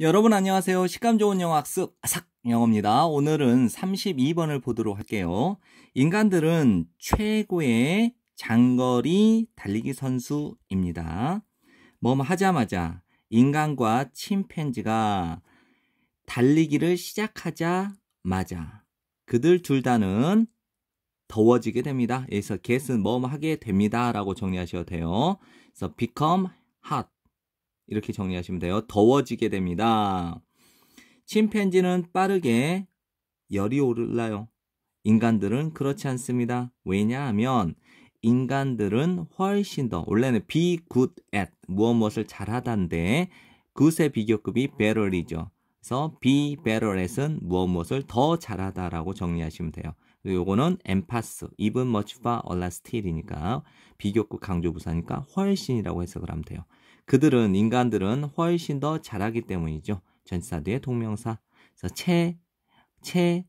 여러분 안녕하세요. 식감 좋은 영어 학습 아삭 영어입니다. 오늘은 32번을 보도록 할게요. 인간들은 최고의 장거리 달리기 선수입니다. 뭐 하자마자 인간과 침팬지가 달리기를 시작하자마자 그들 둘 다는 더워지게 됩니다. 여기서 get은 뭐 하게 됩니다라고 정리하셔도 돼요. 그래서 become hot 이렇게 정리하시면 돼요. 더워지게 됩니다. 침팬지는 빠르게 열이 오를라요. 인간들은 그렇지 않습니다. 왜냐하면 인간들은 훨씬 더 원래는 be good at 무엇 무엇을 잘하다인데 good의 비교급이 better이죠. 그래서 be better at은 무엇 무엇을 더 잘하다라고 정리하시면 돼요. 요거는 엠파스, h a s even much far, a lot still이니까 비교급 강조부사니까 훨씬이라고 해석을 하면 돼요. 그들은 인간들은 훨씬 더 잘하기 때문이죠. 전치사 뒤에 동명사. 그래서 체, 체,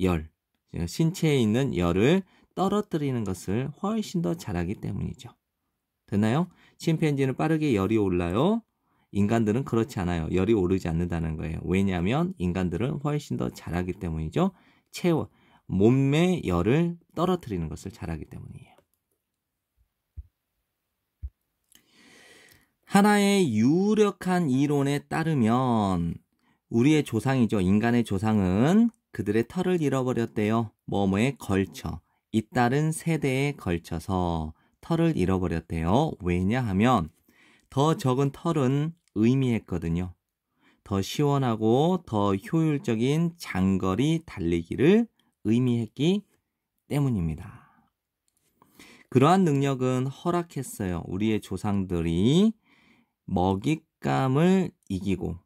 열. 신체에 있는 열을 떨어뜨리는 것을 훨씬 더 잘하기 때문이죠. 되나요? 침팬지는 빠르게 열이 올라요. 인간들은 그렇지 않아요. 열이 오르지 않는다는 거예요. 왜냐하면 인간들은 훨씬 더 잘하기 때문이죠. 체온, 몸의 열을 떨어뜨리는 것을 잘하기 때문이에요. 하나의 유력한 이론에 따르면 우리의 조상이죠. 인간의 조상은 그들의 털을 잃어버렸대요. 뭐뭐에 걸쳐 잇따른 세대에 걸쳐서 털을 잃어버렸대요. 왜냐하면 더 적은 털은 의미했거든요. 더 시원하고 더 효율적인 장거리 달리기를 의미했기 때문입니다. 그러한 능력은 허락했어요. 우리의 조상들이 먹잇감을 이기고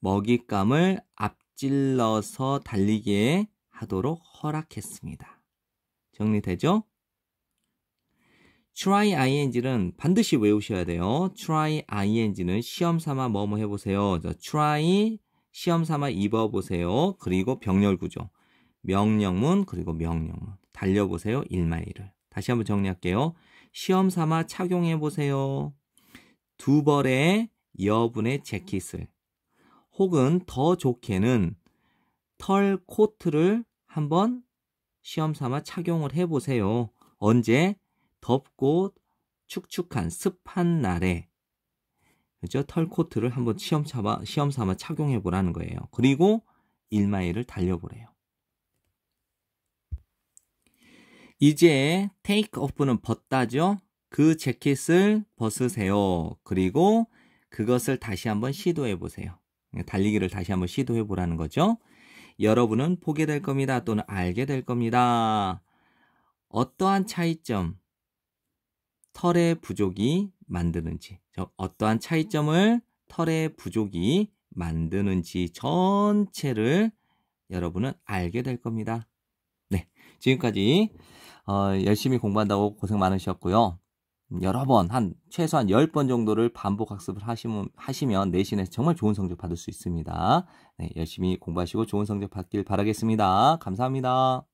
먹잇감을 앞질러서 달리게 하도록 허락했습니다. 정리되죠? try ing는 반드시 외우셔야 돼요. try ing는 시험 삼아 뭐뭐 해보세요. 자, try 시험 삼아 입어보세요. 그리고 병렬 구조. 명령문 그리고 명령문. 달려보세요. 1마일을 다시 한번 정리할게요. 시험 삼아 착용해보세요. 두 벌의 여분의 재킷을 혹은 더 좋게는 털 코트를 한번 시험 삼아 착용을 해보세요. 언제? 덥고 축축한 습한 날에 그죠? 털 코트를 한번 시험 삼아 시험 삼아 착용해 보라는 거예요. 그리고 1마일을 달려보래요. 이제 테이크 오프는 벗다죠. 그 재킷을 벗으세요. 그리고 그것을 다시 한번 시도해 보세요. 달리기를 다시 한번 시도해 보라는 거죠. 여러분은 보게 될 겁니다. 또는 알게 될 겁니다. 어떠한 차이점, 털의 부족이 만드는지, 어떠한 차이점을 털의 부족이 만드는지 전체를 여러분은 알게 될 겁니다. 네. 지금까지 어, 열심히 공부한다고 고생 많으셨고요. 여러 번, 한, 최소한 10번 정도를 반복 학습을 하시면, 하시면 내신에서 정말 좋은 성적 받을 수 있습니다. 네, 열심히 공부하시고 좋은 성적 받길 바라겠습니다. 감사합니다.